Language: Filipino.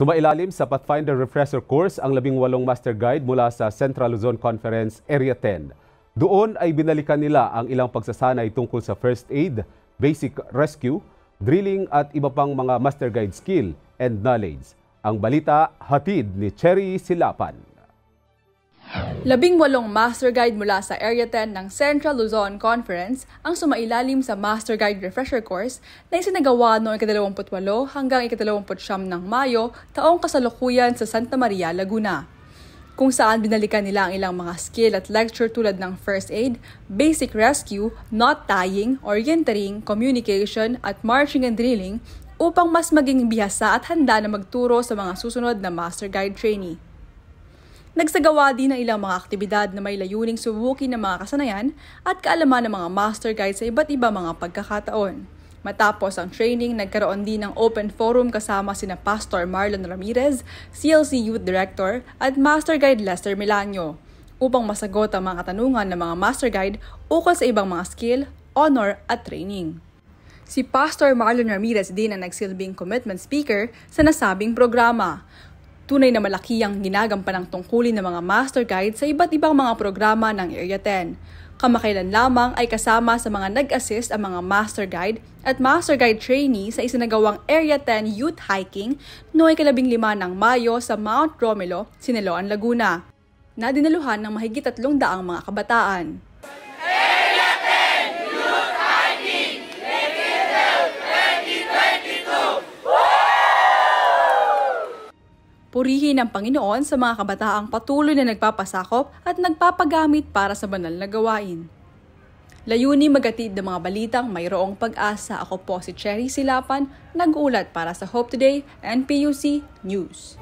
Tumailalim sa Pathfinder Refresher Course ang labing walong master guide mula sa Central Luzon Conference Area 10. Doon ay binalikan nila ang ilang pagsasanay tungkol sa first aid, basic rescue, drilling at iba pang mga master guide skill and knowledge. Ang balita hatid ni Cherry Silapan. Labing walong Master Guide mula sa Area 10 ng Central Luzon Conference ang sumailalim sa Master Guide Refresher Course na isinagawa noong ika-28 hanggang ika-29 ng Mayo taong kasalukuyan sa Santa Maria, Laguna. Kung saan binalikan nila ang ilang mga skill at lecture tulad ng first aid, basic rescue, knot tying, orientering, communication, at marching and drilling upang mas maging bihasa at handa na magturo sa mga susunod na Master Guide trainee. Nagsagawa din ng ilang mga aktibidad na may layuning subukin ng mga kasanayan at kaalaman ng mga master guide sa iba't iba mga pagkakataon. Matapos ang training, nagkaroon din ng open forum kasama sina Pastor Marlon Ramirez, CLC Youth Director, at Master Guide Lester Milano upang masagot ang mga katanungan ng mga master guide ukol sa ibang mga skill, honor at training. Si Pastor Marlon Ramirez din ang nagsilbing commitment speaker sa nasabing programa Tunay na malaki ang ginagampan ng tungkulin ng mga master guide sa iba't ibang mga programa ng Area 10. Kamakailan lamang ay kasama sa mga nag-assist ang mga master guide at master guide trainee sa isinagawang Area 10 Youth Hiking noong ikalabing lima ng Mayo sa Mount Romelo, Sineloan, Laguna. na dinaluhan ng mahigit tatlong daang mga kabataan. Purihin ng Panginoon sa mga kabataang patuloy na nagpapasakop at nagpapagamit para sa banal na gawain. Layuni magatid ng mga balitang mayroong pag-asa. Ako po si Cherry Silapan, nag-ulat para sa Hope Today and PUC News.